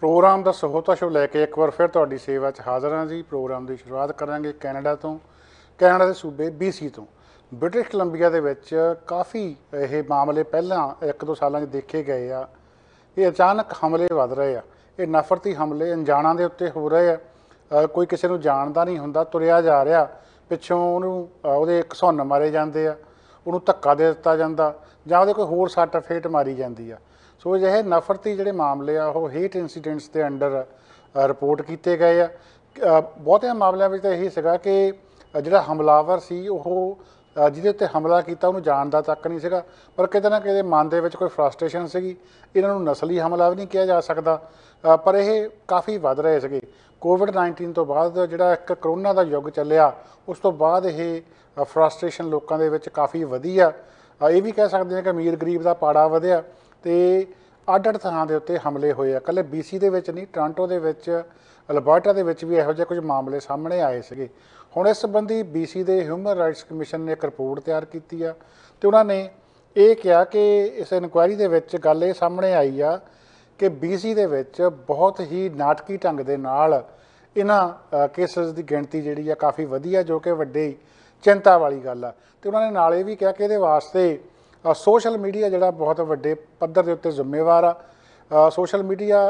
programme ਦਾ Sahota show ਲੈ ਕੇ ਇੱਕ ਵਾਰ ਫਿਰ ਤੁਹਾਡੀ ਸੇਵਾ 'ਚ ਹਾਜ਼ਰ ਹਾਂ ਜੀ ਪ੍ਰੋਗਰਾਮ ਦੀ ਸ਼ੁਰੂਆਤ ਕਰਾਂਗੇ ਕੈਨੇਡਾ ਤੋਂ ਕੈਨੇਡਾ ਦੇ ਸੂਬੇ BC ਤੋਂ ਬ੍ਰਿਟਿਸ਼ ਕੋਲੰਬੀਆ ਦੇ ਵਿੱਚ ਕਾਫੀ ਇਹ ਮਾਮਲੇ ਪਹਿਲਾਂ ਇੱਕ ਦੋ ਸਾਲਾਂ 'ਚ ਦੇਖੇ ਗਏ ਆ ਇਹ ਅਚਾਨਕ ਹਮਲੇ ਵੱਧ ਰਹੇ ਆ ਇਹ ਨਫ਼ਰਤੀ ਹਮਲੇ ਅਣਜਾਣਾਂ ਦੇ ਉੱਤੇ ਹੋ ਰਹੇ ਆ ਕੋਈ ਕਿਸੇ ਨੂੰ ਜਾਣਦਾ ਨਹੀਂ ਹੁੰਦਾ ਤੁਰਿਆ ਜਾ ਰਿਹਾ ਪਿੱਛੋਂ ਉਹਨੂੰ ਉਹਦੇ ਘਸੌਨ ਮਾਰੇ ਜਾਂਦੇ ਆ ਉਹਨੂੰ ਧੱਕਾ ਦੇ ਦਿੱਤਾ ਜਾਂਦਾ ਜਾਂ ਉਹਦੇ ਕੋਈ ਹੋਰ ਸੱਟ ਫੇਟ ਮਾਰੀ ਜਾਂਦੀ ਆ ਸੋ ਇਹ ਨਫ਼ਰਤੀ ਜਿਹੜੇ ਮਾਮਲੇ ਆ ਉਹ ਹੇਟ ਇਨਸੀਡੈਂਟਸ ਦੇ ਅੰਡਰ ਰਿਪੋਰਟ ਕੀਤੇ ਗਏ ਆ ਬਹੁਤਿਆਂ ਮਾਮਲਿਆਂ ਵਿੱਚ ਤਾਂ ਇਹੀ ਸੀਗਾ ਕਿ ਜਿਹੜਾ ਹਮਲਾਵਰ ਸੀ ਉਹ ਜਿਹਦੇ ਉੱਤੇ ਹਮਲਾ ਕੀਤਾ ਉਹਨੂੰ ਜਾਣਦਾ ਤੱਕ ਨਹੀਂ ਸੀਗਾ ਪਰ ਕਿਤੇ ਨਾ ਕਿਤੇ ਮਨ ਦੇ ਵਿੱਚ ਕੋਈ ਫਰਸਟ੍ਰੇਸ਼ਨ ਸੀਗੀ ਇਹਨਾਂ ਨੂੰ ਨਸਲੀ ਹਮਲਾ ਵੀ ਨਹੀਂ ਕਿਹਾ ਜਾ ਸਕਦਾ ਪਰ ਇਹ ਕਾਫੀ ਵੱਧ ਰਹੇ ਸੀਗੇ ਕੋਵਿਡ-19 ਤੋਂ ਬਾਅਦ ਜਿਹੜਾ ਇੱਕ ਕਰੋਨਾ ਦਾ ਯੁੱਗ ਚੱਲਿਆ ਉਸ ਤੋਂ ਬਾਅਦ ਇਹ ਫਰਸਟ੍ਰੇਸ਼ਨ ਲੋਕਾਂ ਦੇ ਵਿੱਚ ਕਾਫੀ ਵਧੀ ਆ ਇਹ ਵੀ ਕਹਿ ਸਕਦੇ ਹਾਂ ਕਿ ਅਮੀਰ ਗਰੀਬ ਦਾ ਪਾੜਾ ਵਧਿਆ ਤੇ ਅੱਡ-ਅੱਡ ਥਾਂ ਦੇ ਉੱਤੇ ਹਮਲੇ ਹੋਏ ਆ ਕੱਲੇ BC ਦੇ ਵਿੱਚ ਨਹੀਂ ਟ੍ਰਾਂਟੋ ਦੇ ਵਿੱਚ ਅਲਬਰਟਾ ਦੇ ਵਿੱਚ ਵੀ ਇਹੋ ਜਿਹੇ ਕੁਝ ਮਾਮਲੇ ਸਾਹਮਣੇ ਆਏ ਸੀਗੇ ਹੁਣ ਇਸ ਸੰਬੰਧੀ BC ਦੇ ਹਿਊਮਨ ਰਾਈਟਸ ਕਮਿਸ਼ਨ ਨੇ ਇੱਕ ਰਿਪੋਰਟ ਤਿਆਰ ਕੀਤੀ ਆ ਤੇ ਉਹਨਾਂ ਨੇ ਇਹ ਕਿਹਾ ਕਿ ਇਸ ਇਨਕੁਆਇਰੀ ਦੇ ਵਿੱਚ ਗੱਲ ਇਹ ਸਾਹਮਣੇ ਆਈ ਆ ਕਿ BC ਦੇ ਵਿੱਚ ਬਹੁਤ ਹੀ ਨਾਟਕੀ ਢੰਗ ਦੇ ਨਾਲ ਇਹਨਾਂ ਕੇਸਸ ਦੀ ਗਿਣਤੀ ਜਿਹੜੀ ਆ ਕਾਫੀ ਵਧੀਆ ਜੋ ਕਿ ਵੱਡੇ ਚਿੰਤਾ ਵਾਲੀ ਗੱਲ ਆ ਤੇ ਉਹਨਾਂ ਨੇ ਨਾਲੇ ਵੀ ਕਿਹਾ ਕਿ ਇਹਦੇ ਵਾਸਤੇ ਸੋਸ਼ਲ ਮੀਡੀਆ ਜਿਹੜਾ ਬਹੁਤ ਵੱਡੇ ਪੱਧਰ ਦੇ ਉੱਤੇ ਜ਼ਿੰਮੇਵਾਰ ਆ ਸੋਸ਼ਲ ਮੀਡੀਆ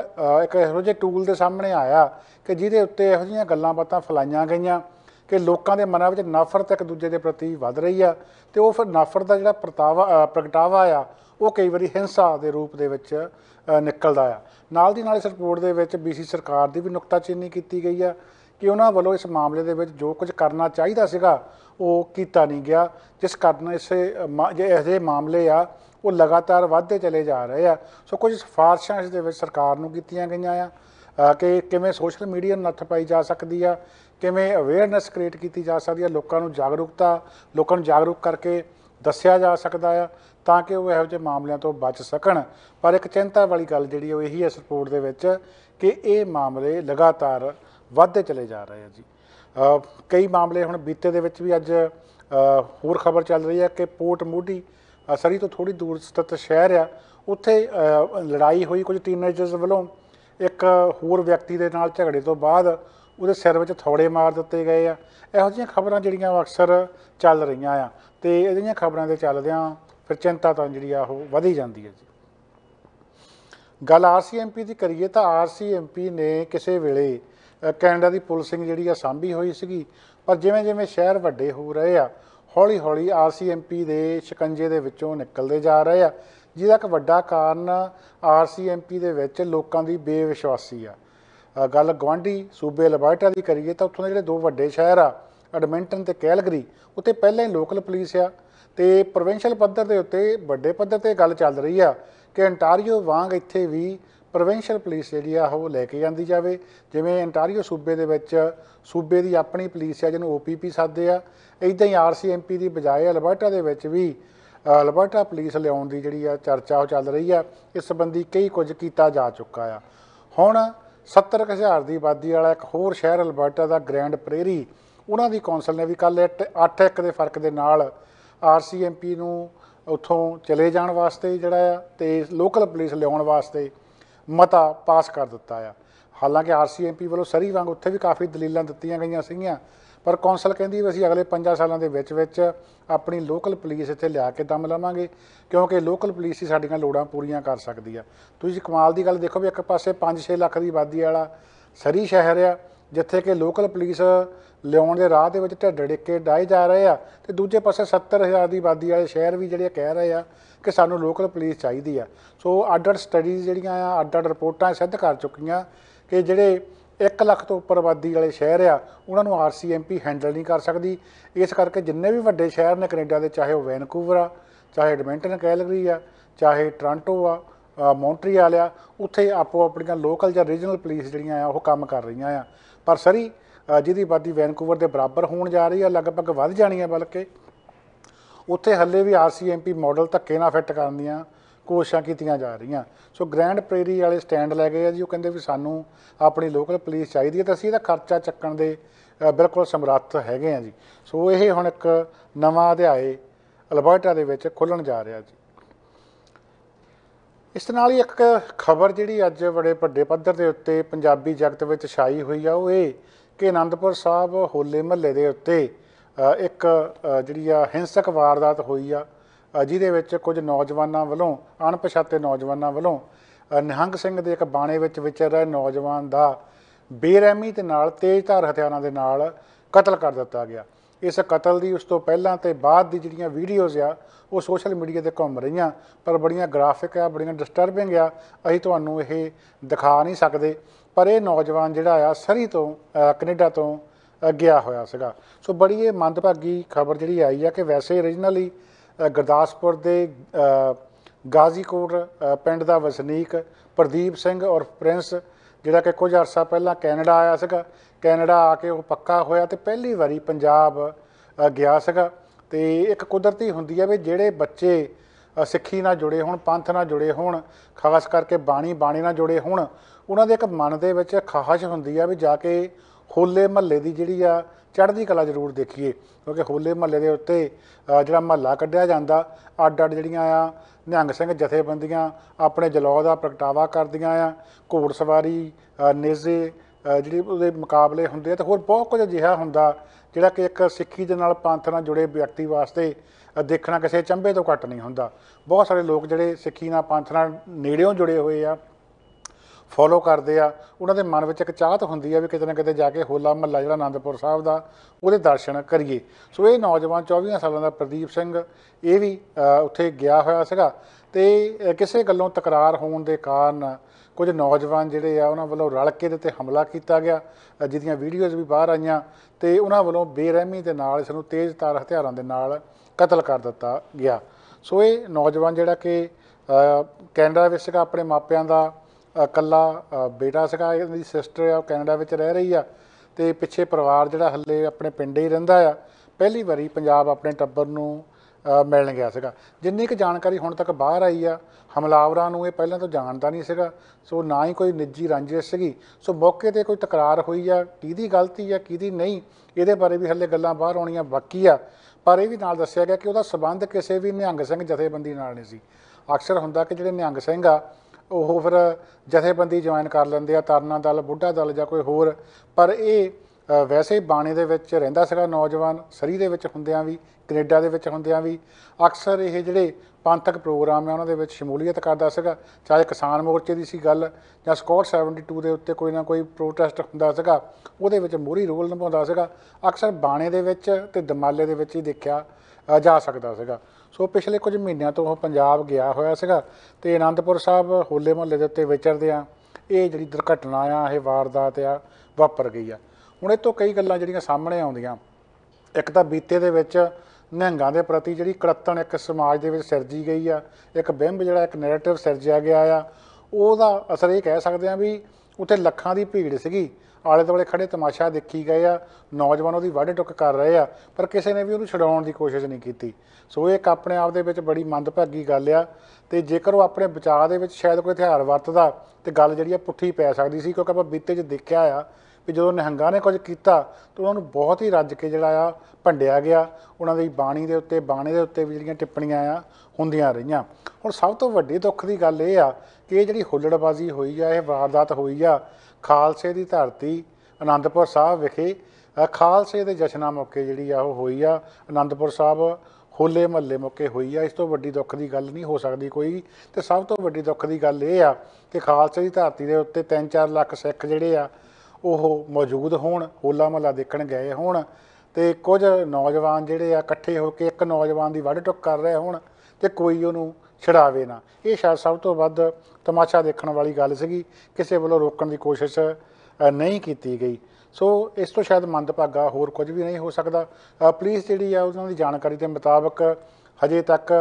ਇੱਕ ਇਹੋ ਜਿਹੇ ਟੂਲ ਦੇ ਸਾਹਮਣੇ ਆਇਆ ਕਿ ਜਿਹਦੇ ਉੱਤੇ ਇਹੋ ਜਿਹੀਆਂ ਗੱਲਾਂ ਬਾਤਾਂ ਫਲਾਈਆਂ ਗਈਆਂ ਕਿ ਲੋਕਾਂ ਦੇ ਮਨਾਂ ਵਿੱਚ ਨਫ਼ਰਤ ਇੱਕ ਦੂਜੇ ਦੇ ਪ੍ਰਤੀ ਵੱਧ ਰਹੀ ਆ ਤੇ ਉਹ ਫਿਰ ਨਫ਼ਰਤ ਦਾ ਜਿਹੜਾ ਪ੍ਰਤਾਵਾ ਪ੍ਰਗਟਾਵਾ ਆ ਉਹ ਕਈ ਵਾਰੀ ਹਿੰਸਾ ਦੇ ਰੂਪ ਦੇ ਵਿੱਚ ਨਿਕਲਦਾ ਆ ਨਾਲ ਦੀ ਨਾਲ ਇਸ ਰਿਪੋਰਟ ਦੇ ਵਿੱਚ ਬੀਸੀ ਸਰਕਾਰ ਦੀ ਵੀ ਨੁਕਤਾਚੀਨੀ ਕੀਤੀ ਗਈ ਆ ਕਿ ਉਹਨਾਂ ਵੱਲੋਂ ਇਸ ਮਾਮਲੇ ਦੇ ਵਿੱਚ ਜੋ ਕੁਝ ਕਰਨਾ ਚਾਹੀਦਾ ਸੀਗਾ ਉਹ ਕੀਤਾ ਨਹੀਂ ਗਿਆ ਜਿਸ ਕਾਰਨ ਇਸੇ ਜਿਹੜੇ ਮਾਮਲੇ ਆ ਉਹ ਲਗਾਤਾਰ ਵਧਦੇ ਚਲੇ ਜਾ ਰਹੇ ਆ ਸੋ ਕੁਝ ਸਫਾਰਸ਼ਾਂ ਇਸ ਦੇ ਵਿੱਚ ਸਰਕਾਰ ਨੂੰ ਕੀਤੀਆਂ ਗਈਆਂ ਆ ਕਿ ਕਿਵੇਂ ਸੋਸ਼ਲ ਮੀਡੀਆ ਨੱਥ ਪਾਈ ਜਾ ਸਕਦੀ ਆ ਕਿਵੇਂ ਅਵੇਅਰਨੈਸ ਕ੍ਰੀਏਟ ਕੀਤੀ ਜਾ ਸਕਦੀ ਆ ਲੋਕਾਂ ਨੂੰ ਜਾਗਰੂਕਤਾ ਲੋਕਾਂ ਨੂੰ ਜਾਗਰੂਕ ਕਰਕੇ ਦੱਸਿਆ ਜਾ ਸਕਦਾ ਆ ਤਾਂ ਕਿ ਉਹ ਇਹੋ ਜਿਹੇ ਮਾਮਲਿਆਂ ਤੋਂ ਬਚ ਸਕਣ ਪਰ ਇੱਕ ਚਿੰਤਾ ਵਾਲੀ ਗੱਲ ਜਿਹੜੀ ਉਹ ਇਹੀ ਹੈ ਰਿਪੋਰਟ ਦੇ ਵਿੱਚ ਕਿ ਇਹ ਮਾਮਲੇ ਲਗਾਤਾਰ ਵੱਧਦੇ ਚਲੇ ਜਾ ਰਹੇ ਆ ਜੀ ਕਈ ਮਾਮਲੇ ਹੁਣ ਬੀਤੇ ਦੇ ਵਿੱਚ ਵੀ ਅੱਜ ਹੋਰ ਖਬਰ ਚੱਲ ਰਹੀ ਹੈ ਕਿ ਪੋਰਟ ਮੋਢੀ ਸਰੀ ਤੋਂ ਥੋੜੀ ਦੂਰ ਸਥਿਤ ਸ਼ਹਿਰ ਆ ਉੱਥੇ ਲੜਾਈ ਹੋਈ ਕੁਝ ਟੀਨੇਜਰਸ ਵੱਲੋਂ ਇੱਕ ਹੋਰ ਵਿਅਕਤੀ ਦੇ ਨਾਲ ਝਗੜੇ ਤੋਂ ਬਾਅਦ ਉਹਦੇ ਸਿਰ ਵਿੱਚ ਥੋੜੇ ਮਾਰ ਦਿੱਤੇ ਗਏ ਆ ਇਹੋ ਜਿਹੀਆਂ ਖਬਰਾਂ ਜਿਹੜੀਆਂ ਅਕਸਰ ਚੱਲ ਰਹੀਆਂ ਆ ਤੇ ਇਹਦੀਆਂ ਖਬਰਾਂ ਦੇ ਚੱਲਦਿਆਂ ਫਿਰ ਚਿੰਤਾ ਤਾਂ ਜਿਹੜੀ ਆ ਉਹ ਵਧੀ ਜਾਂਦੀ ਹੈ ਜੀ ਗੱਲ ਆਰਸੀਐਮਪੀ ਦੀ ਕਰੀਏ ਤਾਂ ਆਰਸੀਐਮਪੀ ਨੇ ਕਿਸੇ ਵੇਲੇ ਕੈਨੇਡਾ ਦੀ ਪੁਲਿਸਿੰਗ ਜਿਹੜੀ ਆ ਸਾਂਭੀ ਹੋਈ ਸੀਗੀ ਪਰ ਜਿਵੇਂ ਜਿਵੇਂ ਸ਼ਹਿਰ ਵੱਡੇ ਹੋ ਰਹੇ ਆ ਹੌਲੀ ਹੌਲੀ ਆਰਸੀਐਮਪੀ ਦੇ ਸ਼ਿਕੰਜੇ ਦੇ ਵਿੱਚੋਂ ਨਿਕਲਦੇ ਜਾ ਰਹੇ ਆ ਜਿਹਦਾ ਇੱਕ ਵੱਡਾ ਕਾਰਨ ਆਰਸੀਐਮਪੀ ਦੇ ਵਿੱਚ ਲੋਕਾਂ ਦੀ ਬੇਵਿਸ਼ਵਾਸੀ ਆ ਗੱਲ ਗਵਾਂਢੀ ਸੂਬੇ ਅਲਬਰਟਾ ਦੀ ਕਰੀਏ ਤਾਂ ਉੱਥੋਂ ਦੇ ਜਿਹੜੇ ਦੋ ਵੱਡੇ ਸ਼ਹਿਰ ਆ ਐਡਮਿੰਟਨ ਤੇ ਕੈਲਗਰੀ ਉੱਤੇ ਪਹਿਲਾਂ ਹੀ ਲੋਕਲ ਪੁਲਿਸ ਆ ਤੇ ਪ੍ਰੋਵਿੰਸ਼ੀਅਲ ਪੱਧਰ ਦੇ ਉੱਤੇ ਵੱਡੇ ਪੱਧਰ ਤੇ ਗੱਲ ਚੱਲ ਰਹੀ ਆ ਕਿ ਅੰਟਾਰੀਓ ਵਾਂਗ ਇੱਥੇ ਵੀ ਪ੍ਰੋਵਿੰਸ਼ੀਅਲ ਪੁਲਿਸ ਜਿਹੜੀ ਆ ਉਹ ਲੈ ਕੇ ਜਾਂਦੀ ਜਾਵੇ ਜਿਵੇਂ ਅੰਟਾਰੀਓ ਸੂਬੇ ਦੇ ਵਿੱਚ ਸੂਬੇ ਦੀ ਆਪਣੀ ਪੁਲਿਸ ਆ ਜਿਹਨੂੰ ਓਪੀਪੀ ਸੱਦਦੇ ਆ ਇਦਾਂ ਹੀ ਆਰਸੀਐਮਪੀ ਦੀ ਬਜਾਏ ਅਲਬਰਟਾ ਦੇ ਵਿੱਚ ਵੀ ਅਲਬਰਟਾ ਪੁਲਿਸ ਲਿਆਉਣ ਦੀ ਜਿਹੜੀ ਆ ਚਰਚਾ ਉਹ ਚੱਲ ਰਹੀ ਆ ਇਸ ਸੰਬੰਧੀ ਕਈ ਕੁਝ ਕੀਤਾ ਜਾ ਚੁੱਕਾ ਆ ਹੁਣ 70000 ਦੀ ਆਬਾਦੀ ਵਾਲਾ ਇੱਕ ਹੋਰ ਸ਼ਹਿਰ ਅਲਬਰਟਾ ਦਾ ਗ੍ਰੈਂਡ ਪ੍ਰੇਰੀ ਉਹਨਾਂ ਦੀ ਕੌਂਸਲ ਨੇ ਵੀ ਕੱਲ 8-1 ਦੇ ਫਰਕ ਦੇ ਨਾਲ ਆਰਸੀਐਮਪੀ ਨੂੰ ਉਥੋਂ ਚਲੇ ਜਾਣ ਵਾਸਤੇ ਜਿਹੜਾ ਆ ਤੇ ਲੋਕਲ ਪੁਲਿਸ ਲਿਆਉਣ ਵਾਸਤੇ ਮਤਾ ਪਾਸ ਕਰ ਦਿੱਤਾ ਆ ਹਾਲਾਂਕਿ ਆਰਸੀਐਮਪੀ ਵੱਲੋਂ ਸਰੀ ਵਾਂਗ ਉੱਥੇ ਵੀ ਕਾਫੀ ਦਲੀਲਾਂ ਦਿੱਤੀਆਂ ਗਈਆਂ ਸੀਗੀਆਂ ਪਰ ਕੌਂਸਲ ਕਹਿੰਦੀ ਵੀ ਅਸੀਂ ਅਗਲੇ 5 ਸਾਲਾਂ ਦੇ ਵਿੱਚ ਵਿੱਚ ਆਪਣੀ ਲੋਕਲ ਪੁਲਿਸ ਇੱਥੇ ਲਿਆ ਕੇ ਦਮ ਲਵਾਂਗੇ ਕਿਉਂਕਿ ਲੋਕਲ ਪੁਲਿਸ ਹੀ ਸਾਡੀਆਂ ਲੋੜਾਂ ਪੂਰੀਆਂ ਕਰ ਸਕਦੀ ਆ ਤੁਸੀਂ ਕਮਾਲ ਦੀ ਗੱਲ ਦੇਖੋ ਵੀ ਇੱਕ ਪਾਸੇ 5-6 ਲੱਖ ਦੀ ਆਬਾਦੀ ਵਾਲਾ ਸਰੀ ਸ਼ਹਿਰ ਆ ਜਿੱਥੇ ਕਿ ਲੋਕਲ ਪੁਲਿਸ ਲਿਆਉਣ ਦੇ ਰਾਹ ਦੇ ਵਿੱਚ ਢੱਡੜਿੱਕੇ ਡਾਈ ਜਾ ਰਹੇ ਆ ਤੇ ਦੂਜੇ ਪਾਸੇ 70000 ਦੀ ਆਬਾਦੀ ਵਾਲੇ ਸ਼ਹਿਰ ਵੀ ਜਿਹੜੇ ਕਹਿ ਰਹੇ ਆ ਕਿ ਸਾਨੂੰ ਲੋਕਲ ਪੁਲਿਸ ਚਾਹੀਦੀ ਆ ਸੋ ਅੱਡ ਅੱਡ ਸਟੱਡੀਜ਼ ਜਿਹੜੀਆਂ ਆ ਅੱਡ ਅੱਡ ਰਿਪੋਰਟਾਂ ਸਿੱਧ ਕਰ ਚੁੱਕੀਆਂ ਕਿ ਜਿਹੜੇ 1 ਲੱਖ ਤੋਂ ਉੱਪਰ ਆਬਾਦੀ ਵਾਲੇ ਸ਼ਹਿਰ ਆ ਉਹਨਾਂ ਨੂੰ ਆਰਸੀਐਮਪੀ ਹੈਂਡਲ ਨਹੀਂ ਕਰ ਸਕਦੀ ਇਸ ਕਰਕੇ ਜਿੰਨੇ ਵੀ ਵੱਡੇ ਸ਼ਹਿਰ ਨੇ ਕੈਨੇਡਾ ਦੇ ਚਾਹੇ ਉਹ ਵੈਨਕੂਵਰ ਆ ਚਾਹੇ ਐਡਮਿੰਟਨ ਕੈਲਗਰੀ ਆ ਚਾਹੇ ਟ੍ਰਾਂਟੋ ਆ ਮੌਂਟਰੀਅਲ ਆ ਉੱਥੇ ਆਪੋ ਆਪਣੀਆਂ ਲੋਕਲ ਜਾਂ ਰੀਜਨਲ ਪੁਲਿਸ ਜਿਹੜੀਆਂ ਆ ਉਹ ਕੰਮ ਕਰ ਰਹੀਆਂ ਆ ਪਰ ਸਰੀ ਜਿਹਦੀ ਆਬਾਦੀ ਵੈਨਕੂਵਰ ਦੇ ਬਰਾਬਰ ਹੋਣ ਜਾ ਰਹੀ ਹੈ ਲਗਭਗ ਵੱਧ ਜਾਣੀ ਹੈ ਬਲਕਿ ਉੱਥੇ ਹੱਲੇ ਵੀ ਆਰਸੀਐਮਪੀ ਮਾਡਲ ਧੱਕੇ ਨਾਲ ਫਿੱਟ ਕਰਨ ਦੀਆਂ ਕੋਸ਼ਿਸ਼ਾਂ ਕੀਤੀਆਂ ਜਾ ਰਹੀਆਂ ਸੋ ਗ੍ਰੈਂਡ ਪ੍ਰੇਰੀ ਵਾਲੇ ਸਟੈਂਡ ਲੈ ਗਏ ਆ ਜੀ ਉਹ ਕਹਿੰਦੇ ਵੀ ਸਾਨੂੰ ਆਪਣੀ ਲੋਕਲ ਪੁਲਿਸ ਚਾਹੀਦੀ ਹੈ ਤਾਂ ਅਸੀਂ ਇਹਦਾ ਖਰਚਾ ਚੱਕਣ ਦੇ ਬਿਲਕੁਲ ਸਮਰੱਥ ਹੈਗੇ ਆ ਜੀ ਸੋ ਇਹ ਹੁਣ ਇੱਕ ਨਵਾਂ ਅਧਿਆਏ ਅਲਬਰਟਾ ਦੇ ਵਿੱਚ ਖੁੱਲਣ ਜਾ ਰਿਹਾ ਜੀ ਇਸ ਨਾਲ ਹੀ ਇੱਕ ਖਬਰ ਜਿਹੜੀ ਅੱਜ ਬੜੇ ਵੱਡੇ ਪੱਧਰ ਦੇ ਉੱਤੇ ਪੰਜਾਬੀ ਜਗਤ ਵਿੱਚ ਛਾਈ ਹੋਈ ਆ ਉਹ ਇਹ ਕਿ ਆਨੰਦਪੁਰ ਸਾਹਿਬ ਹੋਲੇ ਮਹੱਲੇ ਦੇ ਉੱਤੇ ਇੱਕ ਜਿਹੜੀ ਆ ਹਿੰਸਕ ਵਾਰਦਾਤ ਹੋਈ ਆ ਜਿਹਦੇ ਵਿੱਚ ਕੁਝ ਨੌਜਵਾਨਾਂ ਵੱਲੋਂ ਅਣਪਛਾਤੇ ਨੌਜਵਾਨਾਂ ਵੱਲੋਂ ਨਿਹੰਗ ਸਿੰਘ ਦੇ ਇੱਕ ਬਾਣੇ ਵਿੱਚ ਵਿਚਰ ਰਹੇ ਨੌਜਵਾਨ ਦਾ ਬੇਰਹਿਮੀ ਤੇ ਨਾਲ ਤੇਜ਼ਧਾਰ ਹਥਿਆਰਾਂ ਦੇ ਨਾਲ ਕਤਲ ਕਰ ਦਿੱਤਾ ਗਿਆ ਇਸ ਕਤਲ ਦੀ ਉਸ ਤੋਂ ਪਹਿਲਾਂ ਤੇ ਬਾਅਦ ਦੀ ਜਿਹੜੀਆਂ ਵੀਡੀਓਜ਼ ਆ ਉਹ ਸੋਸ਼ਲ ਮੀਡੀਆ ਤੇ ਘੁੰਮ ਰਹੀਆਂ ਪਰ ਬੜੀਆਂ ਗ੍ਰਾਫਿਕ ਆ ਬੜੀਆਂ ਡਿਸਟਰਬਿੰਗ ਆ ਅਸੀਂ ਤੁਹਾਨੂੰ ਇਹ ਦਿਖਾ ਨਹੀਂ ਸਕਦੇ ਪਰ ਇਹ ਨੌਜਵਾਨ ਜਿਹੜਾ ਆ ਸਰੀ ਤੋਂ ਕੈਨੇਡਾ ਤੋਂ ਗਿਆ ਹੋਇਆ ਸੀਗਾ ਸੋ ਬੜੀ ਇਹ ਮੰਦਭਾਗੀ ਖਬਰ ਜਿਹੜੀ ਆਈ ਆ ਕਿ ਵੈਸੇ origignally ਗਰਦਾਸਪੁਰ ਦੇ ਗਾਜ਼ੀਕੋਟ ਪਿੰਡ ਦਾ ਵਸਨੀਕ ਪ੍ਰਦੀਪ ਸਿੰਘ ਔਰ ਪ੍ਰਿੰਸ ਜਿਹੜਾ ਕਿ ਕੁਝ ਅਰਸਾ ਪਹਿਲਾਂ ਕੈਨੇਡਾ ਆਇਆ ਸੀਗਾ ਕੈਨੇਡਾ ਆ ਕੇ ਉਹ ਪੱਕਾ ਹੋਇਆ ਤੇ ਪਹਿਲੀ ਵਾਰੀ ਪੰਜਾਬ ਗਿਆ ਸੀਗਾ ਤੇ ਇੱਕ ਕੁਦਰਤੀ ਹੁੰਦੀ ਹੈ ਵੀ ਜਿਹੜੇ ਬੱਚੇ ਸਿੱਖੀ ਨਾਲ ਜੁੜੇ ਹੋਣ ਪੰਥ ਨਾਲ ਜੁੜੇ ਹੋਣ ਖਾਸ ਕਰਕੇ ਬਾਣੀ ਬਾਣੀ ਨਾਲ ਜੁੜੇ ਹੋਣ ਉਹਨਾਂ ਦੇ ਇੱਕ ਮਨ ਦੇ ਵਿੱਚ ਖਾਹਸ਼ ਹੁੰਦੀ ਆ ਵੀ ਜਾ ਕੇ ਹੋਲੇ ਮਹੱਲੇ ਦੀ ਜਿਹੜੀ ਆ ਚੜ੍ਹਦੀ ਕਲਾ ਜ਼ਰੂਰ ਦੇਖੀਏ ਕਿਉਂਕਿ ਹੋਲੇ ਮਹੱਲੇ ਦੇ ਉੱਤੇ ਜਿਹੜਾ ਮਹੱਲਾ ਕੱਢਿਆ ਜਾਂਦਾ ਅੱਡ ਅੱਡ ਜਿਹੜੀਆਂ ਆ ਨਿਹੰਗ ਸਿੰਘ ਜਥੇਬੰਦੀਆਂ ਆਪਣੇ ਜਲੌ ਦਾ ਪ੍ਰਗਟਾਵਾ ਕਰਦੀਆਂ ਆ ਘੋੜ ਸਵਾਰੀ ਨੇਜ਼ੇ ਜਿਹੜੇ ਉਹਦੇ ਮੁਕਾਬਲੇ ਹੁੰਦੇ ਆ ਤੇ ਹੋਰ ਬਹੁਤ ਕੁਝ ਅਜਿਹਾ ਹੁੰਦਾ ਜਿਹੜਾ ਕਿ ਇੱਕ ਸਿੱਖੀ ਦੇ ਨਾਲ ਪੰਥ ਨਾਲ ਜੁੜੇ ਵਿਅਕਤੀ ਵਾਸਤੇ ਦੇਖਣਾ ਕਿਸੇ ਚੰਬੇ ਤੋਂ ਘੱਟ ਨਹੀਂ ਹੁੰਦਾ ਬਹੁਤ ਸਾਰੇ ਲੋਕ ਜਿਹੜੇ ਸਿੱਖੀ ਨਾਲ ਪੰਥ ਨਾਲ ਨੇੜਿਓਂ ਜੁੜੇ ਹੋਏ ਆ ਫੋਲੋ ਕਰਦੇ ਆ ਉਹਨਾਂ ਦੇ ਮਨ ਵਿੱਚ ਇੱਕ ਚਾਹਤ ਹੁੰਦੀ ਆ ਵੀ ਕਿਤੇ ਨਾ ਕਿਤੇ ਜਾ ਕੇ ਹੋਲਾ ਮਹੱਲਾ ਜਿਹੜਾ ਆਨੰਦਪੁਰ ਸਾਹਿਬ ਦਾ ਉਹਦੇ ਦਰਸ਼ਨ ਕਰੀਏ ਸੋ ਇਹ ਨੌਜਵਾਨ 24 ਸਾਲਾਂ ਦਾ ਪ੍ਰਦੀਪ ਸਿੰਘ ਇਹ ਵੀ ਉੱਥੇ ਗਿਆ ਹੋਇਆ ਸੀਗਾ ਤੇ ਕਿਸੇ ਗੱਲੋਂ ਤਕਰਾਰ ਹੋਣ ਦੇ ਕਾਰਨ ਕੁਝ ਨੌਜਵਾਨ ਜਿਹੜੇ ਆ ਉਹਨਾਂ ਵੱਲੋਂ ਰਲ ਕੇ ਤੇ ਹਮਲਾ ਕੀਤਾ ਗਿਆ ਜਿਹਦੀਆਂ ਵੀਡੀਓਜ਼ ਵੀ ਬਾਹਰ ਆਈਆਂ ਤੇ ਉਹਨਾਂ ਵੱਲੋਂ ਬੇਰਹਿਮੀ ਦੇ ਨਾਲ ਇਸ ਨੂੰ ਤਾਰ ਹਥਿਆਰਾਂ ਦੇ ਨਾਲ ਕਤਲ ਕਰ ਦਿੱਤਾ ਗਿਆ ਸੋ ਇਹ ਨੌਜਵਾਨ ਜਿਹੜਾ ਕਿ ਕੈਨੇਡਾ ਵਿੱਚ ਸੀਗਾ ਆਪਣੇ ਮਾਪਿਆਂ ਦਾ ਇਕੱਲਾ ਬੇਟਾ ਸੀਗਾ ਇਹਦੀ ਸਿਸਟਰ ਆ ਕੈਨੇਡਾ ਵਿੱਚ ਰਹਿ ਰਹੀ ਆ ਤੇ ਪਿੱਛੇ ਪਰਿਵਾਰ ਜਿਹੜਾ ਹੱਲੇ ਆਪਣੇ ਪਿੰਡੇ ਹੀ ਰਹਿੰਦਾ ਆ ਪਹਿਲੀ ਵਾਰੀ ਪੰਜਾਬ ਆਪਣੇ ਟੱਬਰ ਨੂੰ ਮਿਲਣ ਗਿਆ ਸੀਗਾ ਜਿੰਨੀ ਕਿ ਜਾਣਕਾਰੀ ਹੁਣ ਤੱਕ ਬਾਹਰ ਆਈ ਆ ਹਮਲਾਵਰਾਂ ਨੂੰ ਇਹ ਪਹਿਲਾਂ ਤੋਂ ਜਾਣਦਾ ਨਹੀਂ ਸੀਗਾ ਸੋ ਨਾ ਹੀ ਕੋਈ ਨਿੱਜੀ ਰੰਜਿਸ਼ ਸੀਗੀ ਸੋ ਮੌਕੇ ਤੇ ਕੋਈ ਤਕਰਾਰ ਹੋਈ ਆ ਕਿਹਦੀ ਗਲਤੀ ਆ ਕਿਹਦੀ ਨਹੀਂ ਇਹਦੇ ਬਾਰੇ ਵੀ ਹੱਲੇ ਗੱਲਾਂ ਬਾਹਰ ਆਉਣੀਆਂ ਬਾਕੀ ਆ ਪਰ ਇਹ ਵੀ ਨਾਲ ਦੱਸਿਆ ਗਿਆ ਕਿ ਉਹਦਾ ਸਬੰਧ ਕਿਸੇ ਵੀ ਨਿਹੰਗ ਸਿੰਘ ਜਥੇਬੰਦੀ ਨਾਲ ਨਹੀਂ ਸੀ ਅਕਸਰ ਹੁੰਦਾ ਕਿ ਜਿਹੜੇ ਨਿਹੰਗ ਸਿੰਘ ਆ ਉਹ ਫਿਰ ਜਥੇਬੰਦੀ ਜੁਆਇਨ ਕਰ ਲੈਂਦੇ ਆ ਤਰਨਾ ਦਲ ਬੁੱਢਾ ਦਲ ਜਾਂ ਕੋਈ ਹੋਰ ਪਰ ਇਹ ਵੈਸੇ ਹੀ ਬਾਣੇ ਦੇ ਵਿੱਚ ਰਹਿੰਦਾ ਸੀਗਾ ਨੌਜਵਾਨ ਸਰੀ ਦੇ ਵਿੱਚ ਹੁੰਦਿਆਂ ਵੀ ਕੈਨੇਡਾ ਦੇ ਵਿੱਚ ਹੁੰਦਿਆਂ ਵੀ ਅਕਸਰ ਇਹ ਜਿਹੜੇ ਪੰਥਕ ਪ੍ਰੋਗਰਾਮ ਆ ਉਹਨਾਂ ਦੇ ਵਿੱਚ ਸ਼ਮੂਲੀਅਤ ਕਰਦਾ ਸੀਗਾ ਚਾਹੇ ਕਿਸਾਨ ਮੋਰਚੇ ਦੀ ਸੀ ਗੱਲ ਜਾਂ ਸਕੌਟ 72 ਦੇ ਉੱਤੇ ਕੋਈ ਨਾ ਕੋਈ ਪ੍ਰੋਟੈਸਟ ਹੁੰਦਾ ਸੀਗਾ ਉਹਦੇ ਵਿੱਚ ਮੋਰੀ ਰੋਲ ਨਿਭਾਉਂਦਾ ਸੀਗਾ ਅਕਸਰ ਬਾਣੇ ਦੇ ਵਿੱਚ ਤੇ ਦਮਾਲੇ ਦੇ ਵਿੱਚ ਹੀ ਦੇਖਿਆ ਜਾ ਸਕਦਾ ਸੀਗਾ ਸੋ ਪਿਛਲੇ ਕੁਝ ਮਹੀਨਿਆਂ ਤੋਂ ਉਹ ਪੰਜਾਬ ਗਿਆ ਹੋਇਆ ਸੀਗਾ ਤੇ ਆਨੰਦਪੁਰ ਸਾਹਿਬ ਹੋਲੇ ਮਹੱਲੇ ਦੇ ਉੱਤੇ ਵਿਚਰਦੇ ਆ ਇਹ ਜਿਹੜੀ ਦੁਰਘਟਨਾ ਆ ਇਹ ਵਾਰਦਾਤ ਆ ਵਾਪਰ ਗਈ ਆ ਹੁਣ ਇਹ ਤੋਂ ਕਈ ਗੱਲਾਂ ਜਿਹੜੀਆਂ ਸਾਹਮਣੇ ਆਉਂਦੀਆਂ ਇੱਕ ਤਾਂ ਬੀਤੇ ਦੇ ਵਿੱਚ ਨਿਹੰਗਾਂ ਦੇ ਪ੍ਰਤੀ ਜਿਹੜੀ ਕੜਤਣ ਇੱਕ ਸਮਾਜ ਦੇ ਵਿੱਚ ਸਿਰਜੀ ਗਈ ਆ ਇੱਕ ਬਿੰਬ ਜਿਹੜਾ ਇੱਕ ਨੈਰੇਟਿਵ ਸਿਰਜਿਆ ਗਿਆ ਆ ਉਹਦਾ ਅਸਰ ਇਹ ਕਹਿ ਸਕਦੇ ਆ ਵੀ ਉੱਥੇ ਲੱਖਾਂ ਦੀ ਭੀੜ ਸੀਗੀ ਆਲੇ ਦੁਆਲੇ ਖੜੇ ਤਮਾਸ਼ਾ ਦੇਖੀ ਗਏ ਆ ਨੌਜਵਾਨ ਉਹਦੀ ਵਾਢੇ ਟੁੱਕ ਕਰ ਰਹੇ ਆ ਪਰ ਕਿਸੇ ਨੇ ਵੀ ਉਹਨੂੰ ਛਡਾਉਣ ਦੀ ਕੋਸ਼ਿਸ਼ ਨਹੀਂ ਕੀਤੀ ਸੋ ਇਹ ਇੱਕ ਆਪਣੇ ਆਪ ਦੇ ਵਿੱਚ ਬੜੀ ਮੰਦਭਾਗੀ ਗੱਲ ਆ ਤੇ ਜੇਕਰ ਉਹ ਆਪਣੇ ਬਚਾਅ ਦੇ ਵਿੱਚ ਸ਼ਾਇਦ ਕੋਈ ਹਥਿਆਰ ਵਰਤਦਾ ਤੇ ਗੱਲ ਜਿਹੜੀ ਆ ਪੁੱਠੀ ਪੈ ਸਕਦੀ ਸੀ ਕਿਉਂਕਿ ਆਪਾਂ ਬੀਤੇ 'ਚ ਦੇਖਿਆ ਆ ਵੀ ਜਦੋਂ ਨਿਹੰਗਾਂ ਨੇ ਕੁਝ ਕੀਤਾ ਤਾਂ ਉਹਨਾਂ ਨੂੰ ਬਹੁਤ ਹੀ ਰੱਜ ਕੇ ਜਿਹੜਾ ਆ ਭੰਡਿਆ ਗਿਆ ਉਹਨਾਂ ਦੀ ਬਾਣੀ ਦੇ ਉੱਤੇ ਬਾਣੇ ਦੇ ਉੱਤੇ ਵੀ ਜਿਹੜੀਆਂ ਟਿੱਪਣੀਆਂ ਆ ਹੁੰਦੀਆਂ ਰਹੀਆਂ ਹੁਣ ਸਭ ਤੋਂ ਵੱਡੀ ਦੁੱਖ ਦੀ ਗੱਲ ਇਹ ਆ ਕਿ ਇਹ ਜਿਹੜੀ ਹੁੱਲੜਬਾਜ਼ੀ ਹੋਈ ਆ ਇਹ ਵਾਰਦਾਤ ਹੋਈ ਆ ਖਾਲਸੇ ਦੀ ਧਰਤੀ ਆਨੰਦਪੁਰ ਸਾਹਿਬ ਵਿਖੇ ਖਾਲਸੇ ਦੇ ਜਸ਼ਨਾਂ ਮੌਕੇ ਜਿਹੜੀ ਆ ਉਹ ਹੋਈ ਆ ਆਨੰਦਪੁਰ ਸਾਹਿਬ ਹੋਲੇ ਮੱਲੇ ਮੌਕੇ ਹੋਈ ਆ ਇਸ ਤੋਂ ਵੱਡੀ ਦੁੱਖ ਦੀ ਗੱਲ ਨਹੀਂ ਹੋ ਸਕਦੀ ਕੋਈ ਤੇ ਸਭ ਤੋਂ ਵੱਡੀ ਦੁੱਖ ਦੀ ਗੱਲ ਇਹ ਆ ਕਿ ਖਾਲਸੇ ਦੀ ਧਰਤੀ ਦੇ ਉੱਤੇ 3-4 ਲੱਖ ਸਿੱਖ ਜਿਹੜੇ ਆ ਉਹ ਮੌਜੂਦ ਹੋਣ ਹੋਲਾ ਮਹੱਲਾ ਦੇਖਣ ਗਏ ਹੋਣ ਤੇ ਕੁਝ ਨੌਜਵਾਨ ਜਿਹੜੇ ਆ ਇਕੱਠੇ ਹੋ ਕੇ ਇੱਕ ਨੌਜਵਾਨ ਦੀ ਵੱਢ ਟੁੱਕ ਕਰ ਰਹੇ ਹੋਣ ਤੇ ਕੋਈ ਉਹਨੂੰ ਛਡਾਵੇ ਨਾ ਇਹ ਸ਼ਾਇਦ ਸਭ ਤੋਂ ਵੱਧ ਤਮਾਸ਼ਾ ਦੇਖਣ ਵਾਲੀ ਗੱਲ ਸੀਗੀ ਕਿਸੇ ਵੱਲੋਂ ਰੋਕਣ ਦੀ ਕੋਸ਼ਿਸ਼ ਨਹੀਂ ਕੀਤੀ ਗਈ ਸੋ ਇਸ ਤੋਂ ਸ਼ਾਇਦ ਮੰਦਭਾਗਾ ਹੋਰ ਕੁਝ ਵੀ ਨਹੀਂ ਹੋ ਸਕਦਾ ਪੁਲਿਸ ਜਿਹੜੀ ਆ ਉਹਨਾਂ ਦੀ ਜਾਣਕਾਰੀ ਦੇ ਮੁਤਾਬਕ ਹਜੇ ਤੱਕ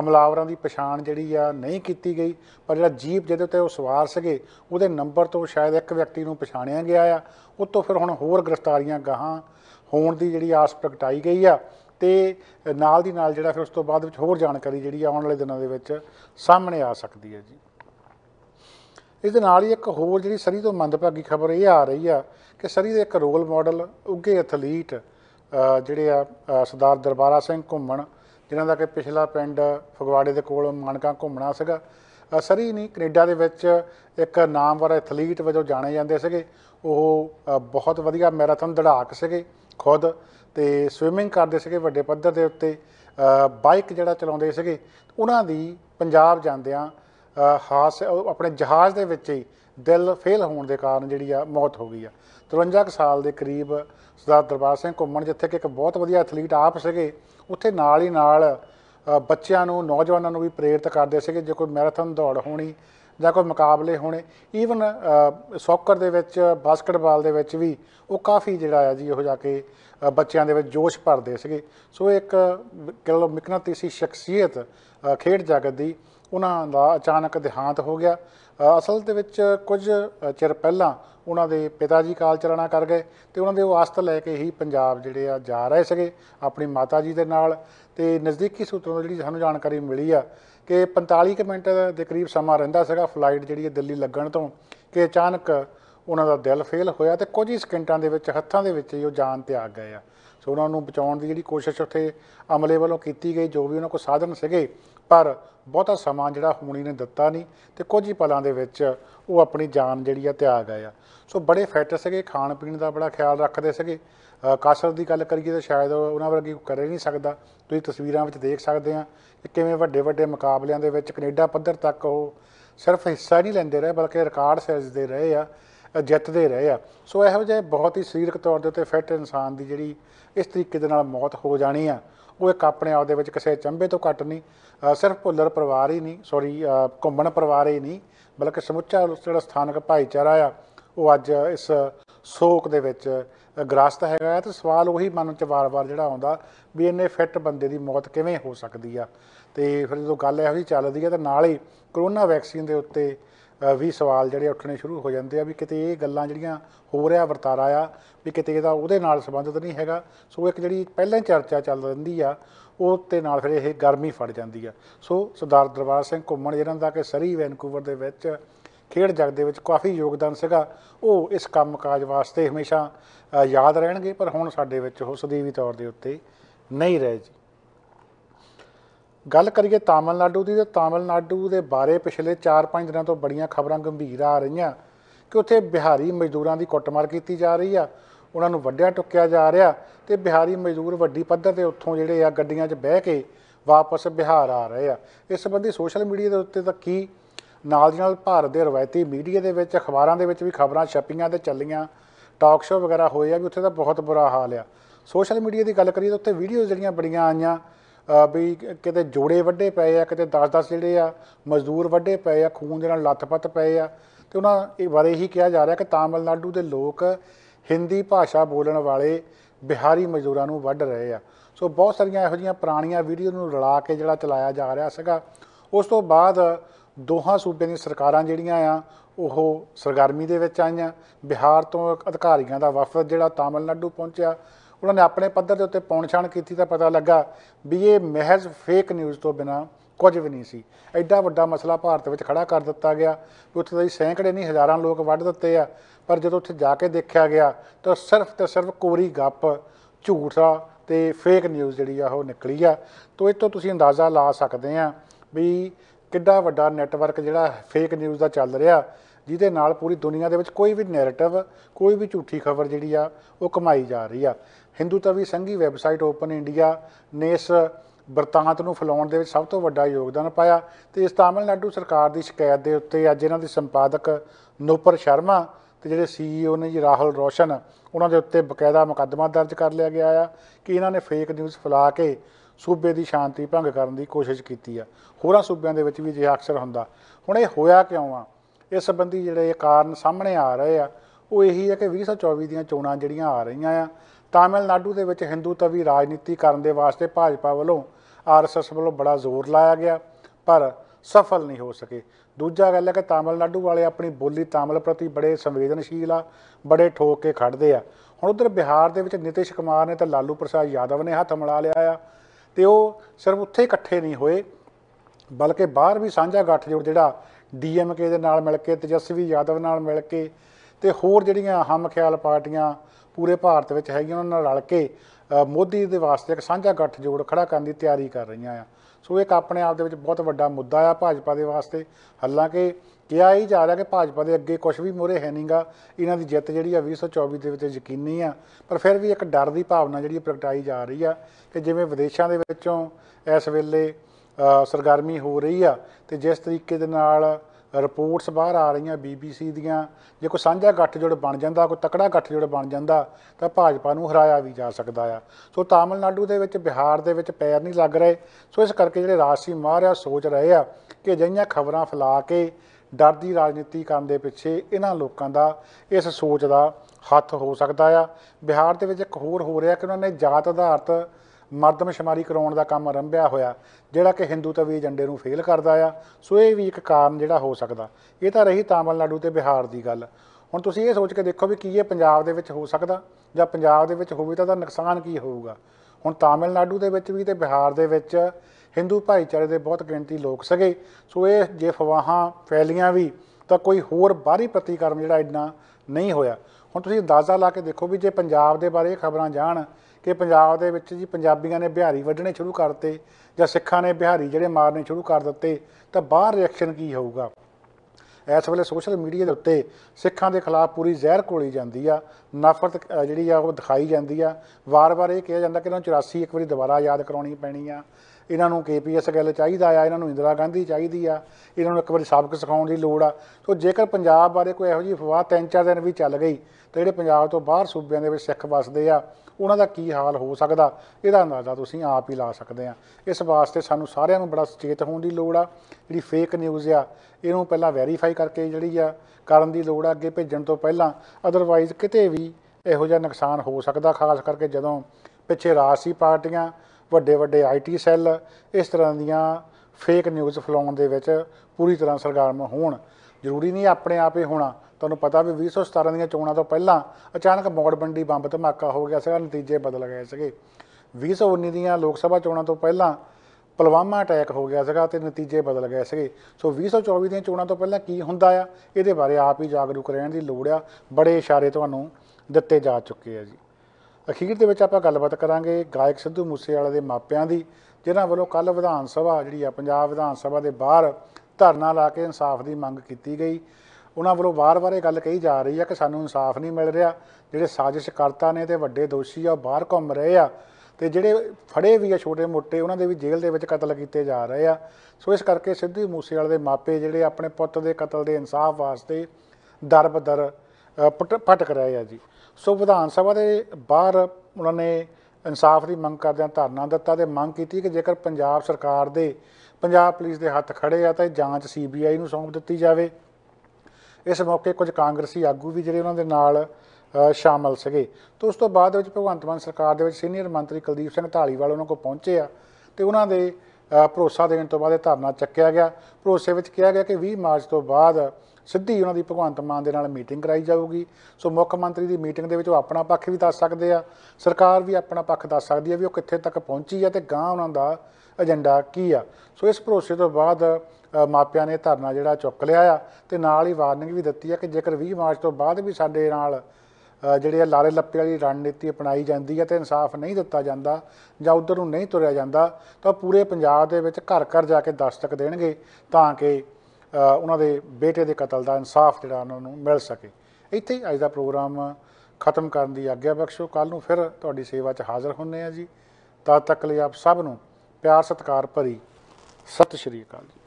ਹਮਲਾਵਰਾਂ ਦੀ ਪਛਾਣ ਜਿਹੜੀ ਆ ਨਹੀਂ ਕੀਤੀ ਗਈ ਪਰ ਜਿਹੜਾ ਜੀਪ ਜਿਹਦੇ ਉੱਤੇ ਉਹ ਸਵਾਰ ਸੀਗੇ ਉਹਦੇ ਨੰਬਰ ਤੋਂ ਸ਼ਾਇਦ ਇੱਕ ਵਿਅਕਤੀ ਨੂੰ ਪਛਾਣਿਆ ਗਿਆ ਆ ਉਸ ਤੋਂ ਫਿਰ ਹੁਣ ਹੋਰ ਗ੍ਰਿਫਤਾਰੀਆਂ ਗਾਹਾਂ ਹੋਣ ਦੀ ਜਿਹੜੀ ਆਸ ਪ੍ਰਗਟਾਈ ਗਈ ਆ ਤੇ ਨਾਲ ਦੀ ਨਾਲ ਜਿਹੜਾ ਫਿਰ ਉਸ ਤੋਂ ਬਾਅਦ ਵਿੱਚ ਹੋਰ ਜਾਣਕਾਰੀ ਜਿਹੜੀ ਆਉਣ ਵਾਲੇ ਦਿਨਾਂ ਦੇ ਵਿੱਚ ਸਾਹਮਣੇ ਆ ਸਕਦੀ ਹੈ ਜੀ ਇਸ ਦੇ ਨਾਲ ਹੀ ਇੱਕ ਹੋਰ ਜਿਹੜੀ ਸਰੀ ਤੋਂ ਮੰਦਭਾਗੀ ਖਬਰ ਇਹ ਆ ਰਹੀ ਆ ਕਿ ਸਰੀ ਦੇ ਇੱਕ ਰੋਲ ਮਾਡਲ ਉੱਗੇ ਐਥਲੀਟ ਜਿਹੜੇ ਆ ਸਰਦਾਰ ਦਰਬਾਰਾ ਸਿੰਘ ਘੁੰਮਣ ਜਿਨ੍ਹਾਂ ਦਾ ਕਿ ਪਿਛਲਾ ਪਿੰਡ ਫਗਵਾੜੇ ਦੇ ਕੋਲ ਮਾਨਕਾ ਘੁੰਮਣਾ ਸੀਗਾ ਸਰੀ ਨਹੀਂ ਕੈਨੇਡਾ ਦੇ ਵਿੱਚ ਇੱਕ ਨਾਮਵਰ ਐਥਲੀਟ ਵਜੋਂ ਜਾਣੇ ਜਾਂਦੇ ਸੀਗੇ ਉਹ ਬਹੁਤ ਵਧੀਆ ਮੈਰਾਥਨ ਦੜਾਕ ਸੀਗੇ ਖੁਦ ਤੇ ਸਵਿਮਿੰਗ ਕਰਦੇ ਸੀਗੇ ਵੱਡੇ ਪੱਧਰ ਦੇ ਉੱਤੇ ਬਾਈਕ ਜਿਹੜਾ ਚਲਾਉਂਦੇ ਸੀਗੇ ਉਹਨਾਂ ਦੀ ਪੰਜਾਬ ਜਾਂਦਿਆਂ ਹਾਸ ਆਪਣੇ ਜਹਾਜ਼ ਦੇ ਵਿੱਚ ਹੀ ਦਿਲ ਫੇਲ ਹੋਣ ਦੇ ਕਾਰਨ ਜਿਹੜੀ ਆ ਮੌਤ ਹੋ ਗਈ ਆ 53 ਸਾਲ ਦੇ ਕਰੀਬ ਸਰਦਾਰ ਦਰਬਾਰ ਸਿੰਘ ਘੁੰਮਣ ਜਿੱਥੇ ਕਿ ਇੱਕ ਬਹੁਤ ਵਧੀਆ ਐਥਲੀਟ ਆਪ ਸੀਗੇ ਉੱਥੇ ਨਾਲ ਹੀ ਨਾਲ ਬੱਚਿਆਂ ਨੂੰ ਨੌਜਵਾਨਾਂ ਨੂੰ ਵੀ ਪ੍ਰੇਰਿਤ ਕਰਦੇ ਸੀਗੇ ਜੇ ਕੋਈ ਮੈਰਾਥਨ ਦੌੜ ਹੋਣੀ ਜਾਂ ਕੋਈ ਮੁਕਾਬਲੇ ਹੋਣੇ ਈਵਨ ਸੌਕਰ ਦੇ ਵਿੱਚ ਬਾਸਕਟਬਾਲ ਦੇ ਵਿੱਚ ਵੀ ਉਹ ਕਾਫੀ ਜਿਹੜਾ ਆ ਜੀ ਉਹ ਜਾ ਕੇ ਬੱਚਿਆਂ ਦੇ ਵਿੱਚ ਜੋਸ਼ ਭਰਦੇ ਸੀਗੇ ਸੋ ਇੱਕ ਕਿਲੋ ਸੀ ਸ਼ਖਸੀਅਤ ਖੇਡ ਜਗਤ ਦੀ ਉਹਨਾਂ ਦਾ ਅਚਾਨਕ ਦਿਹਾਂਤ ਹੋ ਗਿਆ ਅਸਲ ਦੇ ਵਿੱਚ ਕੁਝ ਚਿਰ ਪਹਿਲਾਂ ਉਹਨਾਂ ਦੇ ਪਿਤਾ ਜੀ ਕਾਲ ਚਲਾਣਾ ਕਰ ਗਏ ਤੇ ਉਹਨਾਂ ਦੇ ਉਹ ਆਸਤ ਲੈ ਕੇ ਹੀ ਪੰਜਾਬ ਜਿਹੜੇ ਆ ਜਾ ਰਹੇ ਸੀਗੇ ਆਪਣੀ ਮਾਤਾ ਜੀ ਦੇ ਨਾਲ ਤੇ ਨਜ਼ਦੀਕੀ ਸੂਤਰਾਂ ਤੋਂ ਜਿਹੜੀ ਸਾਨੂੰ ਜਾਣਕਾਰੀ ਮਿਲੀ ਆ ਕਿ 45 ਮਿੰਟ ਦੇ ਕਰੀਬ ਸਮਾਂ ਰਹਿੰਦਾ ਸੀਗਾ ਫਲਾਈਟ ਜਿਹੜੀ ਹੈ ਦਿੱਲੀ ਲੱਗਣ ਤੋਂ ਕਿ ਅਚਾਨਕ ਉਹਨਾਂ ਦਾ ਦਿਲ ਫੇਲ ਹੋਇਆ ਤੇ ਕੁਝ ਹੀ ਸਕਿੰਟਾਂ ਦੇ ਵਿੱਚ ਹੱਥਾਂ ਦੇ ਵਿੱਚ ਹੀ ਉਹ ਜਾਨ ਤੇ ਆ ਗਏ ਆ ਸੋ ਉਹਨਾਂ ਨੂੰ ਬਚਾਉਣ ਦੀ ਜਿਹੜੀ ਕੋਸ਼ਿਸ਼ ਉੱਥੇ ਅਮਲੇ ਵੱਲੋਂ ਕੀਤੀ ਗਈ ਜੋ ਵੀ ਉਹਨਾਂ ਕੋਲ ਸਾਧਨ ਸੀਗੇ ਪਰ ਬਹੁਤਾ ਸਮਾਂ ਜਿਹੜਾ ਹੋਣੀ ਨੇ ਦਿੱਤਾ ਨਹੀਂ ਤੇ ਕੁਝ ਹੀ ਪਲਾਂ ਦੇ ਵਿੱਚ ਉਹ ਆਪਣੀ ਜਾਨ ਜਿਹੜੀ ਆ ਤਿਆਗ ਆਇਆ ਸੋ ਬੜੇ ਫੈਟਰ ਸੀਗੇ ਖਾਣ ਪੀਣ ਦਾ ਬੜਾ ਖਿਆਲ ਰੱਖਦੇ ਸੀਗੇ ਕਾਸਰ ਦੀ ਗੱਲ ਕਰੀਏ ਤਾਂ ਸ਼ਾਇਦ ਉਹਨਾਂ ਵਰਗੀ ਕੋਈ ਕਰ ਨਹੀਂ ਸਕਦਾ ਤੁਸੀਂ ਤਸਵੀਰਾਂ ਵਿੱਚ ਦੇਖ ਸਕਦੇ ਆ ਕਿ ਕਿਵੇਂ ਵੱਡੇ ਵੱਡੇ ਮੁਕਾਬਲਿਆਂ ਦੇ ਵਿੱਚ ਕੈਨੇਡਾ ਪੱਧਰ ਤੱਕ ਉਹ ਸਿਰਫ ਹਿੱਸਾ ਨਹੀਂ ਲੈਂਦੇ ਰਹੇ ਬਲਕਿ ਰਿਕਾਰਡ ਸਿਰਜਦੇ ਰਹੇ ਆ ਜਿੱਤਦੇ ਰਹੇ ਆ ਸੋ ਇਹੋ ਜਿਹੇ ਬਹੁਤ ਹੀ ਸਰੀਰਕ ਤੌਰ ਦੇ ਉੱਤੇ ਫਿੱਟ ਇਨਸਾਨ ਦੀ ਜਿਹੜੀ ਇਸ ਤਰੀਕੇ ਦੇ ਨਾਲ ਮੌਤ ਹੋ ਜਾਣੀ ਆ ਉਹ ਇੱਕ ਆਪਣੇ ਆਪ ਦੇ ਵਿੱਚ ਕਿਸੇ ਚੰਬੇ ਤੋਂ ਘੱਟ ਨਹੀਂ ਸਿਰਫ ਭੁੱਲਰ ਪਰਿਵਾਰ ਹੀ ਨਹੀਂ ਸੌਰੀ ਘੁੰਮਣ ਪਰਿਵਾਰ ਹੀ ਨਹੀਂ ਬਲਕਿ ਸਮੁੱਚਾ ਜਿਹੜਾ ਸਥਾਨਕ ਭਾਈਚਾਰਾ ਆ ਉਹ ਅੱਜ ਇਸ ਸੋਕ ਦੇ ਵਿੱਚ ਗ੍ਰਸਤ ਹੈਗਾ ਹੈ ਤੇ ਸਵਾਲ ਉਹੀ ਮਨ ਵਿੱਚ ਵਾਰ-ਵਾਰ ਜਿਹੜਾ ਆਉਂਦਾ ਵੀ ਇੰਨੇ ਫਿੱਟ ਬੰਦੇ ਦੀ ਮੌਤ ਕਿਵੇਂ ਹੋ ਸਕਦੀ ਆ ਤੇ ਫਿਰ ਜਦੋਂ ਗੱਲ ਇਹੋ ਜੀ ਚੱਲਦੀ ਆ ਤੇ ਨਾਲ ਹੀ ਕਰੋਨਾ ਵੈਕਸੀਨ ਦੇ ਉੱਤੇ ਵੀ ਸਵਾਲ ਜਿਹੜੇ ਉੱਠਣੇ ਸ਼ੁਰੂ ਹੋ ਜਾਂਦੇ ਆ ਵੀ ਕਿਤੇ ਇਹ ਗੱਲਾਂ ਜਿਹੜੀਆਂ ਹੋ ਰਿਹਾ ਵਰਤਾਰਾ ਆ ਵੀ ਕਿਤੇ ਇਹਦਾ ਉਹਦੇ ਨਾਲ ਸੰਬੰਧਿਤ ਨਹੀਂ ਹੈਗਾ ਸੋ ਇੱਕ ਜਿਹੜੀ ਪਹਿਲਾਂ ਚਰਚਾ ਚੱਲ ਰਹੀ ਆ ਉਹ ਤੇ ਨਾਲ ਫਿਰ ਇਹ ਗਰਮੀ ਫੜ ਜਾਂਦੀ ਆ ਸੋ ਸਰਦਾਰ ਦਰਬਾਰ ਸਿੰਘ ਘੁੰਮਣ ਜਿਹਨਾਂ ਦਾ ਕਿ ਸਰੀ ਵੈਨਕੂਵਰ ਦੇ ਵਿੱਚ ਖੇਡ ਜਗ ਦੇ ਵਿੱਚ ਕਾਫੀ ਯੋਗਦਾਨ ਸੀਗਾ ਉਹ ਇਸ ਕੰਮਕਾਜ ਵਾਸਤੇ ਹਮੇਸ਼ਾ ਯਾਦ ਰਹਿਣਗੇ ਪਰ ਹੁਣ ਸਾਡੇ ਵਿੱਚ ਉਹ ਸਦੀਵੀ ਤੌਰ ਦੇ ਉੱਤੇ ਨਹੀਂ ਰਹੇ ਜੀ ਗੱਲ ਕਰੀਏ ਤਾਮਿਲਨਾਡੂ ਦੀ ਤਾਂ ਤਾਮਿਲਨਾਡੂ ਦੇ ਬਾਰੇ ਪਿਛਲੇ 4-5 ਦਿਨਾਂ ਤੋਂ ਬੜੀਆਂ ਖਬਰਾਂ ਗੰਭੀਰ ਆ ਰਹੀਆਂ ਕਿ ਉੱਥੇ ਬਿਹਾਰੀ ਮਜ਼ਦੂਰਾਂ ਦੀ ਕੁੱਟਮਾਰ ਕੀਤੀ ਜਾ ਰਹੀ ਆ ਉਹਨਾਂ ਨੂੰ ਵੱਡਿਆਂ ਟੁੱਕਿਆ ਜਾ ਰਿਹਾ ਤੇ ਬਿਹਾਰੀ ਮਜ਼ਦੂਰ ਵੱਡੀ ਪੱਧਰ ਤੇ ਉੱਥੋਂ ਜਿਹੜੇ ਆ ਗੱਡੀਆਂ 'ਚ ਬਹਿ ਕੇ ਵਾਪਸ ਬਿਹਾਰ ਆ ਰਹੇ ਆ ਇਸ ਸੰਬੰਧੀ ਸੋਸ਼ਲ ਮੀਡੀਆ ਦੇ ਉੱਤੇ ਤਾਂ ਕੀ ਨਾਲ ਦੀ ਨਾਲ ਭਾਰਤ ਦੇ ਰਵਾਇਤੀ ਮੀਡੀਆ ਦੇ ਵਿੱਚ ਅਖਬਾਰਾਂ ਦੇ ਵਿੱਚ ਵੀ ਖਬਰਾਂ ਛਪੀਆਂ ਤੇ ਚੱਲੀਆਂ ਟਾਕ ਸ਼ੋਅ ਵਗੈਰਾ ਹੋਏ ਆ ਵੀ ਉੱਥੇ ਤਾਂ ਬਹੁਤ ਬੁਰਾ ਹਾਲ ਆ ਸੋਸ਼ਲ ਮੀਡੀਆ ਦੀ ਗੱਲ ਕਰੀਏ ਤਾਂ ਉੱਥੇ ਵੀਡੀਓਜ਼ ਜਿਹੜੀਆਂ ਬੜੀਆਂ ਆਈਆਂ ਵੀ ਕਿਤੇ ਜੋੜੇ ਵੱਡੇ ਪਏ ਆ ਕਿਤੇ 10-10 ਜਿਹੜੇ ਆ ਮਜ਼ਦੂਰ ਵੱਡੇ ਪਏ ਆ ਖੂਨ ਦੇ ਨਾਲ ਲੱਤਪੱਤ ਪਏ ਆ ਤੇ ਉਹਨਾਂ ਇਹ ਬਾਰੇ ਹੀ ਕਿਹਾ ਜਾ ਰਿਹਾ ਕਿ ਤਾਮਿਲਨਾਡੂ ਦੇ ਲੋਕ ਹਿੰਦੀ ਭਾਸ਼ਾ ਬੋਲਣ ਵਾਲੇ ਬਿਹਾਰੀ ਮਜ਼ਦੂਰਾਂ ਨੂੰ ਵੱਢ ਰਹੇ ਆ ਸੋ ਬਹੁਤ ਸਾਰੀਆਂ ਇਹੋ ਜੀਆਂ ਪੁਰਾਣੀਆਂ ਵੀਡੀਓ ਨੂੰ ਰਲਾ ਕੇ ਜਿਹੜਾ ਚਲਾਇਆ ਜਾ ਰਿਹਾ ਸੀਗਾ ਉਸ ਤੋਂ ਬਾਅਦ ਦੋਹਾਂ ਸੂਬਿਆਂ ਦੀਆਂ ਸਰਕਾਰਾਂ ਜਿਹੜੀਆਂ ਆ ਉਹ ਸਰਗਰਮੀ ਦੇ ਵਿੱਚ ਆਈਆਂ ਬਿਹਾਰ ਤੋਂ ਅਧਿਕਾਰੀਆਂ ਦਾ ਵਫਦ ਜਿਹੜਾ ਤਾਮਿਲਨਾਡੂ ਪਹੁੰਚਿਆ ਉਹਨਾਂ ਨੇ ਆਪਣੇ ਪੱਧਰ ਦੇ ਉੱਤੇ ਪੌਣਛਾਣ ਕੀਤੀ ਤਾਂ ਪਤਾ ਲੱਗਾ ਵੀ ਇਹ ਮਹਿਜ਼ ਫੇਕ ਨਿਊਜ਼ ਤੋਂ ਬਿਨਾ ਕੁਝ ਵੀ ਨਹੀਂ ਸੀ ਐਡਾ ਵੱਡਾ ਮਸਲਾ ਭਾਰਤ ਵਿੱਚ ਖੜਾ ਕਰ ਦਿੱਤਾ ਗਿਆ ਕਿ ਉੱਥੇ ਤਾਂ ਸੈਂਕੜੇ ਨਹੀਂ ਹਜ਼ਾਰਾਂ ਲੋਕ ਵੱਢ ਦਿੱਤੇ ਆ ਪਰ ਜਦੋਂ ਉੱਥੇ ਜਾ ਕੇ ਦੇਖਿਆ ਗਿਆ ਤਾਂ ਸਿਰਫ ਤੇ ਸਿਰਫ ਕੋਰੀ ਗੱਪ ਝੂਠਾ ਤੇ ਫੇਕ ਨਿਊਜ਼ ਜਿਹੜੀ ਆ ਉਹ ਨਿਕਲੀ ਆ ਤੋਂ ਇਹ ਤੋਂ ਤੁਸੀਂ ਅੰਦਾਜ਼ਾ ਲਾ ਸਕਦੇ ਆ ਵੀ ਕਿੱਡਾ ਵੱਡਾ ਨੈਟਵਰਕ ਜਿਹੜਾ ਫੇਕ ਨਿਊਜ਼ ਦਾ ਚੱਲ ਰਿਹਾ ਜਿਹਦੇ ਨਾਲ ਪੂਰੀ ਦੁਨੀਆ ਦੇ ਵਿੱਚ ਕੋਈ ਵੀ ਨੈਰੇਟਿਵ ਕੋਈ ਵੀ ਝੂਠੀ ਖਬਰ ਜਿਹੜੀ ਆ ਉਹ ਕਮਾਈ ਜਾ ਰਹੀ ਆ ਹਿੰਦੂ ਤਵੀ ਸੰਘੀ ਵੈਬਸਾਈਟ ਓਪਨ ਇੰਡੀਆ ਨੇ ਇਸ ਵਰਤਾਂਤ ਨੂੰ ਫਲਾਉਣ ਦੇ ਵਿੱਚ ਸਭ ਤੋਂ ਵੱਡਾ ਯੋਗਦਾਨ ਪਾਇਆ ਤੇ ਇਸ ਤਾਮਿਲਨਾਡੂ ਸਰਕਾਰ ਦੀ ਸ਼ਿਕਾਇਤ ਦੇ ਉੱਤੇ ਅੱਜ ਇਹਨਾਂ ਦੇ ਸੰਪਾਦਕ ਨੋਪਰ ਸ਼ਰਮਾ ਤੇ ਜਿਹੜੇ ਸੀਈਓ e ਨੇ ਜੀ ਰਾਹੁਲ ਰੋਸ਼ਨ ਉਹਨਾਂ ਦੇ ਉੱਤੇ ਬਕਾਇਦਾ ਮੁਕੱਦਮਾ ਦਰਜ ਕਰ ਲਿਆ ਗਿਆ ਆ ਕਿ ਇਹਨਾਂ ਨੇ ਫੇਕ ਨਿਊਜ਼ ਫੈਲਾ ਕੇ ਸੂਬੇ ਦੀ ਸ਼ਾਂਤੀ ਭੰਗ ਕਰਨ ਦੀ ਕੋਸ਼ਿਸ਼ ਕੀਤੀ ਆ ਹੋਰਾਂ ਸੂਬਿਆਂ ਦੇ ਵਿੱਚ ਵੀ ਅਜਿਹਾ ਅਕਸਰ ਹੁੰਦਾ ਹੁਣ ਇਹ ਹੋਇਆ ਕਿਉਂ ਆ ਇਸ ਸੰਬੰਧੀ ਜਿਹੜੇ ਕਾਰਨ ਸਾਹਮਣੇ ਆ ਰਹੇ ਆ ਉਹ ਇਹੀ ਹੈ ਕਿ 2024 ਦੀਆਂ ਚੋਣਾਂ ਜਿਹੜੀਆਂ ਆ ਰਹੀਆਂ ਆ ਤਾਮਿਲਨਾਡੂ ਦੇ ਵਿੱਚ ਹਿੰਦੂ ਤਵੀ ਰਾਜਨੀਤੀ ਕਰਨ ਦੇ ਵਾਸਤੇ ਭਾਜਪਾ ਵੱਲੋਂ ਆਰਐਸਐਸ ਵੱਲੋਂ ਬੜਾ ਜ਼ੋਰ ਲਾਇਆ ਗਿਆ ਪਰ ਸਫਲ ਨਹੀਂ ਹੋ ਸਕੇ ਦੂਜਾ ਗੱਲ ਹੈ ਕਿ ਤਾਮਿਲਨਾਡੂ ਵਾਲੇ ਆਪਣੀ ਬੋਲੀ ਤਾਮਿਲ ਪ੍ਰਤੀ ਬੜੇ ਸੰਵੇਦਨਸ਼ੀਲ ਆ ਬੜੇ ਠੋਕ ਕੇ ਖੜਦੇ ਆ ਹੁਣ ਉਧਰ ਬਿਹਾਰ ਦੇ ਵਿੱਚ ਨਿਤਿਸ਼ ਕੁਮਾਰ ਨੇ ਤੇ ਲਾਲੂ ਪ੍ਰਸਾਦ ਯਾਦਵ ਨੇ ਹੱਥ ਮਿਲਾ ਲਿਆ ਆ ਤੇ ਉਹ ਸਿਰਫ ਉੱਥੇ ਇਕੱਠੇ ਨਹੀਂ ਹੋਏ ਬਲਕਿ ਬਾਹਰ ਵੀ ਸਾਂਝਾ ਗੱਠਜੋੜ ਜਿਹੜਾ ਡੀਐਮਕੇ ਦੇ ਨਾਲ ਮਿਲ ਕੇ ਤੇਜਸਵੀ ਯਾਦਵ ਨਾਲ ਮਿਲ ਕੇ ਤੇ ਹੋਰ ਜਿਹੜੀਆਂ ਹਮ ਖਿਆਲ ਪਾਰਟੀਆਂ ਪੂਰੇ ਭਾਰਤ ਵਿੱਚ ਹੈਗੀਆਂ ਉਹਨਾਂ ਨਾਲ ਰਲ ਕੇ ਮੋਦੀ ਦੇ ਵਾਸਤੇ ਇੱਕ ਸਾਂਝਾ ਗੱਠ ਜੋੜ ਖੜਾ ਕਰਨ ਦੀ ਤਿਆਰੀ ਕਰ ਰਹੀਆਂ ਆ ਸੋ ਇਹ ਇੱਕ ਆਪਣੇ ਆਪ ਦੇ ਵਿੱਚ ਬਹੁਤ ਵੱਡਾ ਮੁੱਦਾ ਆ ਭਾਜਪਾ ਦੇ ਵਾਸਤੇ ਹਾਲਾਂਕਿ ਕਿਹਾ ਹੀ ਜਾ ਰਿਹਾ ਕਿ ਭਾਜਪਾ ਦੇ ਅੱਗੇ ਕੁਝ ਵੀ ਮੋਰੇ ਹੈ ਨਹੀਂਗਾ ਇਹਨਾਂ ਦੀ ਜਿੱਤ ਜਿਹੜੀ ਆ 2024 ਦੇ ਵਿੱਚ ਯਕੀਨੀ ਆ ਪਰ ਫਿਰ ਵੀ ਇੱਕ ਡਰ ਦੀ ਭਾਵਨਾ ਜਿਹੜੀ ਪ੍ਰਗਟਾਈ ਜਾ ਰਹੀ ਆ ਕਿ ਜਿਵੇਂ ਵਿਦੇਸ਼ਾਂ ਦੇ ਵਿੱਚੋਂ ਇਸ ਵੇਲੇ ਸਰਗਰਮੀ ਹੋ ਰਹੀ ਆ ਤੇ ਜਿਸ ਤਰੀਕੇ ਦੇ ਨਾਲ ਰਿਪੋਰਟਸ ਬਾਹਰ ਆ ਰਹੀਆਂ ਬੀਬੀਸੀ ਦੀਆਂ ਜੇ ਕੋਈ ਸਾਂਝਾ ਗੱਠਜੋੜ ਬਣ ਜਾਂਦਾ ਕੋਈ ਤਕੜਾ ਗੱਠਜੋੜ ਬਣ ਜਾਂਦਾ ਤਾਂ ਭਾਜਪਾ ਨੂੰ ਹਰਾਇਆ ਵੀ ਜਾ ਸਕਦਾ ਆ ਸੋ ਤਾਮਿਲਨਾਡੂ ਦੇ ਵਿੱਚ ਬਿਹਾਰ ਦੇ ਵਿੱਚ ਪੈਰ ਨਹੀਂ ਲੱਗ ਰਹੇ ਸੋ ਇਸ ਕਰਕੇ ਜਿਹੜੇ ਰਾਸ਼ੀ ਮਾਰਿਆ ਆ ਸੋਚ ਰਹੇ ਆ ਕਿ ਜਈਆਂ ਖਬਰਾਂ ਫੈਲਾ ਕੇ ਡਰ ਦੀ ਰਾਜਨੀਤੀ ਕਰਨ ਦੇ ਪਿੱਛੇ ਇਹਨਾਂ ਲੋਕਾਂ ਦਾ ਇਸ ਸੋਚ ਦਾ ਹੱਥ ਹੋ ਸਕਦਾ ਆ ਬਿਹਾਰ ਦੇ ਵਿੱਚ ਇੱਕ ਹੋਰ ਹੋ ਰਿਹਾ ਕਿ ਉਹਨਾਂ ਨੇ ਜਾਤ ਆਧਾਰਿਤ ਮਰਦਮਸ਼ਮਾਰੀ ਕਰਾਉਣ ਦਾ ਕੰਮ ਆਰੰਭਿਆ ਹੋਇਆ ਜਿਹੜਾ ਕਿ ਹਿੰਦੂ ਤਵੀ ਏਜੰਡੇ ਨੂੰ ਫੇਲ ਕਰਦਾ ਆ ਸੋ ਇਹ ਵੀ ਇੱਕ ਕਾਰਨ ਜਿਹੜਾ ਹੋ ਸਕਦਾ ਇਹ ਤਾਂ ਰਹੀ ਤਾਮਿਲਨਾਡੂ ਤੇ ਬਿਹਾਰ ਦੀ ਗੱਲ ਹੁਣ ਤੁਸੀਂ ਇਹ ਸੋਚ ਕੇ ਦੇਖੋ ਵੀ ਕੀ ਇਹ ਪੰਜਾਬ ਦੇ ਵਿੱਚ ਹੋ ਸਕਦਾ ਜਾਂ ਪੰਜਾਬ ਦੇ ਵਿੱਚ ਹੋਵੇ ਤਾਂ ਦਾ ਨੁਕਸਾਨ ਕੀ ਹੋਊਗਾ ਹੁਣ ਤਾਮਿਲਨਾਡੂ ਦੇ ਵਿੱਚ ਵੀ ਤੇ ਬਿਹਾਰ ਦੇ ਵਿੱਚ ਹਿੰਦੂ ਭਾਈਚਾਰੇ ਦੇ ਬਹੁਤ ਗਿਣਤੀ ਲੋਕ ਸਗੇ ਸੋ ਇਹ ਜੇ ਫਵਾਹਾਂ ਫੈਲੀਆਂ ਵੀ ਤਾਂ ਕੋਈ ਹੋਰ ਬਾਹਰੀ ਪ੍ਰਤੀਕਰਮ ਜਿਹੜਾ ਇੰਨਾ ਨਹੀਂ ਹੋਇਆ ਹੁਣ ਤੁਸੀਂ ਅੰਦਾਜ਼ਾ ਲਾ ਕੇ ਦੇਖੋ ਵੀ ਜੇ ਪੰਜਾਬ ਦੇ ਬਾਰੇ ਖਬਰਾਂ ਜਾਣ ਕਿ ਪੰਜਾਬ ਦੇ ਵਿੱਚ ਜੀ ਪੰਜਾਬੀਆਂ ਨੇ ਬਿਹਾਰੀ ਵੱਢਣੇ ਸ਼ੁਰੂ ਕਰਤੇ ਜਾਂ ਸਿੱਖਾਂ ਨੇ ਬਿਹਾਰੀ ਜਿਹੜੇ ਮਾਰਨੇ ਸ਼ੁਰੂ ਕਰ ਦਿੱਤੇ ਤਾਂ ਬਾਹਰ ਰਿਐਕਸ਼ਨ ਕੀ ਹੋਊਗਾ ਇਸ ਵੇਲੇ ਸੋਸ਼ਲ ਮੀਡੀਆ ਦੇ ਉੱਤੇ ਸਿੱਖਾਂ ਦੇ ਖਿਲਾਫ ਪੂਰੀ ਜ਼ਹਿਰ ਕੋਲੀ ਜਾਂਦੀ ਆ ਨਫ਼ਰਤ ਜਿਹੜੀ ਆ ਉਹ ਦਿਖਾਈ ਜਾਂਦੀ ਆ ਵਾਰ-ਵਾਰ ਇਹ ਕਿਹਾ ਜਾਂਦਾ ਕਿ ਇਹਨਾਂ ਨੂੰ 84 ਇੱਕ ਵਾਰੀ ਦੁਬਾਰਾ ਯਾਦ ਕਰਾਉਣੀ ਪੈਣੀ ਆ ਇਹਨਾਂ ਨੂੰ ਕੇਪੀਐਸ ਗੱਲ ਚਾਹੀਦਾ ਆ ਇਹਨਾਂ ਨੂੰ ਇੰਦਰਾ ਗਾਂਧੀ ਚਾਹੀਦੀ ਆ ਇਹਨਾਂ ਨੂੰ ਇੱਕ ਵਾਰੀ ਸਾਬਕ ਸਿਖਾਉਣ ਦੀ ਲੋੜ ਆ ਸੋ ਜੇਕਰ ਪੰਜਾਬ ਬਾਰੇ ਕੋਈ ਇਹੋ ਜਿਹੀ ਫਵਾਹ ਤਿੰਨ ਚਾਰ ਦਿਨ ਵੀ ਚੱਲ ਗਈ ਤੇ ਜਿਹੜੇ ਪੰਜਾਬ ਤੋਂ ਬਾਹਰ ਸੂਬਿਆਂ ਦੇ ਵਿੱਚ ਸਿੱਖ ਵਸਦੇ ਆ ਉਹਨਾਂ ਦਾ ਕੀ ਹਾਲ ਹੋ ਸਕਦਾ ਇਹਦਾ ਅੰਦਾਜ਼ਾ ਤੁਸੀਂ ਆਪ ਹੀ ਲਾ ਸਕਦੇ ਆ ਇਸ ਵਾਸਤੇ ਸਾਨੂੰ ਸਾਰਿਆਂ ਨੂੰ ਬੜਾ ਸੁਚੇਤ ਹੋਣ ਦੀ ਲੋੜ ਆ ਜਿਹੜੀ ਫੇਕ ਨਿਊਜ਼ ਆ ਇਹਨੂੰ ਪਹਿਲਾਂ ਵੈਰੀਫਾਈ ਕਰਕੇ ਜਿਹੜੀ ਆ ਕਰਨ ਦੀ ਲੋੜ ਆ ਅੱਗੇ ਭੇਜਣ ਤੋਂ ਪਹਿਲਾਂ ਅਦਰਵਾਈਜ਼ ਕਿਤੇ ਵੀ ਇਹੋ ਜਿਹਾ ਨੁਕਸਾਨ ਹੋ ਸਕਦਾ ਖਾਸ ਕਰਕੇ ਜਦੋਂ ਪਿੱਛੇ ਰਾਸੀ ਪਾਰਟੀਆਂ ਵੱਡੇ ਵੱਡੇ ਆਈਟੀ ਸੈੱਲ ਇਸ ਤਰ੍ਹਾਂ ਦੀਆਂ ਫੇਕ ਨਿਊਜ਼ ਫਲਾਉਣ ਦੇ ਵਿੱਚ ਪੂਰੀ ਤਰ੍ਹਾਂ ਸਰਗਰਮ ਹੋਣ ਜ਼ਰੂਰੀ ਨਹੀਂ ਆਪਣੇ ਆਪ ਹੀ ਹੋਣਾ ਤੁਹਾਨੂੰ ਪਤਾ ਵੀ 2017 ਦੀਆਂ ਚੋਣਾਂ ਤੋਂ ਪਹਿਲਾਂ ਅਚਾਨਕ ਬੰਡੀ ਬੰਬ ਧਮਾਕਾ ਹੋ ਗਿਆ ਸੀਗਾ ਨਤੀਜੇ ਬਦਲ ਗਏ ਸੀਗੇ 2019 ਦੀਆਂ ਲੋਕ ਸਭਾ ਚੋਣਾਂ ਤੋਂ ਪਹਿਲਾਂ ਪਲਵਾਮਾ ਅਟੈਕ ਹੋ ਗਿਆ ਸੀਗਾ ਤੇ ਨਤੀਜੇ ਬਦਲ ਗਏ ਸੀਗੇ ਸੋ 2024 ਦੀਆਂ ਚੋਣਾਂ ਤੋਂ ਪਹਿਲਾਂ ਕੀ ਹੁੰਦਾ ਆ ਇਹਦੇ ਬਾਰੇ ਆਪ ਹੀ ਜਾਗਰੂਕ ਰਹਿਣ ਦੀ ਲੋੜ ਆ ਬੜੇ ਇਸ਼ਾਰੇ ਤੁਹਾਨੂੰ ਦਿੱਤੇ ਜਾ ਚੁੱਕੇ ਆ ਜੀ ਅਖੀਰ ਦੇ ਵਿੱਚ ਆਪਾਂ ਗੱਲਬਾਤ ਕਰਾਂਗੇ ਗਾਇਕ ਸਿੱਧੂ ਮੂਸੇਵਾਲੇ ਦੇ ਮਾਪਿਆਂ ਦੀ ਜਿਨ੍ਹਾਂ ਵੱਲੋਂ ਕੱਲ ਵਿਧਾਨ ਸਭਾ ਜਿਹੜੀ ਆ ਪੰਜਾਬ ਵਿਧਾਨ ਸਭਾ ਦੇ ਬਾਹਰ ਧਰਨਾ ਲਾ ਕੇ ਇਨਸਾਫ ਦੀ ਮੰਗ ਕੀਤੀ ਗਈ ਉਹਨਾਂ ਵੱਲੋਂ ਵਾਰ-ਵਾਰ ਇਹ ਗੱਲ ਕਹੀ ਜਾ ਰਹੀ ਆ ਕਿ ਸਾਨੂੰ ਇਨਸਾਫ ਨਹੀਂ ਮਿਲ ਰਿਹਾ ਜਿਹੜੇ ਸਾਜ਼ਿਸ਼ਕਰਤਾ ਨੇ ਤੇ ਵੱਡੇ ਦੋਸ਼ੀ ਆ ਬਾਹਰ ਘੁੰਮ ਰਹੇ ਆ ਤੇ ਜਿਹੜੇ ਫੜੇ ਵੀ ਆ ਛੋਟੇ-ਮੋਟੇ ਉਹਨਾਂ ਦੇ ਵੀ ਜੇਲ੍ਹ ਦੇ ਵਿੱਚ ਕਤਲ ਕੀਤੇ ਜਾ ਰਹੇ ਆ ਸੋ ਇਸ ਕਰਕੇ ਸਿੱਧੂ ਮੂਸੇਵਾਲੇ ਦੇ ਮਾਪੇ ਜਿਹੜੇ ਆਪਣੇ ਪੁੱਤ ਦੇ ਕਤਲ ਦੇ ਇਨਸਾਫ ਵਾਸਤੇ ਦਰਬਦਰ ਪਟਕ ਰਹੇ ਆ ਜੀ ਸੋ ਵਿਧਾਨ ਸਭਾ ਦੇ ਬਾਹਰ ਉਹਨਾਂ ਨੇ ਇਨਸਾਫ ਦੀ ਮੰਗ ਕਰਦਿਆਂ ਧਰਨਾ ਦਿੱਤਾ ਤੇ ਮੰਗ ਕੀਤੀ ਕਿ ਜੇਕਰ ਪੰਜਾਬ ਸਰਕਾਰ ਦੇ ਪੰਜਾਬ ਪੁਲਿਸ ਦੇ ਹੱਥ ਖੜੇ ਆ ਤਾਂ ਇਹ ਜਾਂਚ ਸੀਬੀਆਈ ਨੂੰ ਸੌਂਪ ਦਿੱਤੀ ਜਾਵੇ ਇਸ ਮੌਕੇ ਕੁਝ ਕਾਂਗਰਸੀ ਆਗੂ ਵੀ ਜਿਹੜੇ ਉਹਨਾਂ ਦੇ ਨਾਲ ਸ਼ਾਮਲ ਸੀਗੇ ਤੋਂ ਉਸ ਤੋਂ ਬਾਅਦ ਵਿੱਚ ਭਗਵੰਤ ਮਾਨ ਸਰਕਾਰ ਦੇ ਵਿੱਚ ਸੀਨੀਅਰ ਮੰਤਰੀ ਕੁਲਦੀਪ ਸਿੰਘ ਢਾਲੀਵਾਲ ਉਹਨਾਂ ਕੋਲ ਪਹੁੰਚੇ ਆ ਤੇ ਉਹਨਾਂ ਦੇ ਭਰੋਸਾ ਦੇਣ ਤੋਂ ਬਾਅਦ ਇਹ ਧਰਨਾ ਚੱਕਿਆ ਗਿਆ ਭਰੋਸੇ ਵਿੱਚ ਕਿਹਾ ਗਿਆ ਕਿ 20 ਮਾਰਚ ਤੋਂ ਬਾਅਦ ਸਿੱਧੀ ਉਹਨਾਂ ਦੀ ਭਗਵੰਤ ਮਾਨ ਦੇ ਨਾਲ ਮੀਟਿੰਗ ਕਰਾਈ ਜਾਊਗੀ ਸੋ ਮੁੱਖ ਮੰਤਰੀ ਦੀ ਮੀਟਿੰਗ ਦੇ ਵਿੱਚ ਉਹ ਆਪਣਾ ਪੱਖ ਵੀ ਦੱਸ ਸਕਦੇ ਆ ਸਰਕਾਰ ਵੀ ਆਪਣਾ ਪੱਖ ਦੱਸ ਸਕਦੀ ਹੈ ਵੀ ਉਹ ਕਿੱਥੇ ਤੱਕ ਪਹੁੰਚੀ ਹੈ ਤੇ ਗਾਂ ਉਹਨਾਂ ਦਾ ਏਜੰਡਾ ਕੀ ਆ ਸੋ ਇਸ ਭਰੋਸੇ ਤੋਂ ਬਾਅਦ ਮਾਪਿਆਂ ਨੇ ਧਰਨਾ ਜਿਹੜਾ ਚੁੱਕ ਲਿਆ ਆ ਤੇ ਨਾਲ ਹੀ ਵਾਰਨਿੰਗ ਵੀ ਦਿੱਤੀ ਆ ਕਿ ਜੇਕਰ 20 ਮਾਰਚ ਤੋਂ ਬਾਅਦ ਵੀ ਸਾਡੇ ਨਾਲ ਜਿਹੜੇ ਲਾਰੇ ਲੱਪੇ ਵਾਲੀ ਰਣਨੀਤੀ ਅਪਣਾਈ ਜਾਂਦੀ ਹੈ ਤੇ ਇਨਸਾਫ ਨਹੀਂ ਦਿੱਤਾ ਜਾਂਦਾ ਜਾਂ ਉਧਰ ਨੂੰ ਨਹੀਂ ਤੁਰਿਆ ਜਾਂਦਾ ਤਾਂ ਪੂਰੇ ਪੰਜਾਬ ਦੇ ਵਿੱਚ ਘਰ ਘਰ ਜਾ ਕੇ ਦਸਤਕ ਦੇਣਗੇ ਤਾਂ ਕਿ ਉਹਨਾਂ ਦੇ ਬੇਟੇ ਦੇ ਕਤਲ ਦਾ ਇਨਸਾਫ ਜਿਹੜਾ ਉਹਨਾਂ ਨੂੰ ਮਿਲ ਸਕੇ ਇੱਥੇ ਹੀ ਅੱਜ ਦਾ ਪ੍ਰੋਗਰਾਮ ਖਤਮ ਕਰਨ ਦੀ ਆਗਿਆ ਬਖਸ਼ੋ ਕੱਲ ਨੂੰ ਫਿਰ ਤੁਹਾਡੀ ਸੇਵਾ 'ਚ ਹਾਜ਼ਰ ਹੁੰਨੇ ਆ ਜੀ ਤਦ ਤੱਕ ਲਈ ਆਪ ਸਭ ਨੂੰ ਪਿਆਰ ਸਤਿਕਾਰ ਭਰੀ ਸਤਿ ਸ਼੍ਰੀ ਅਕਾਲ ਜੀ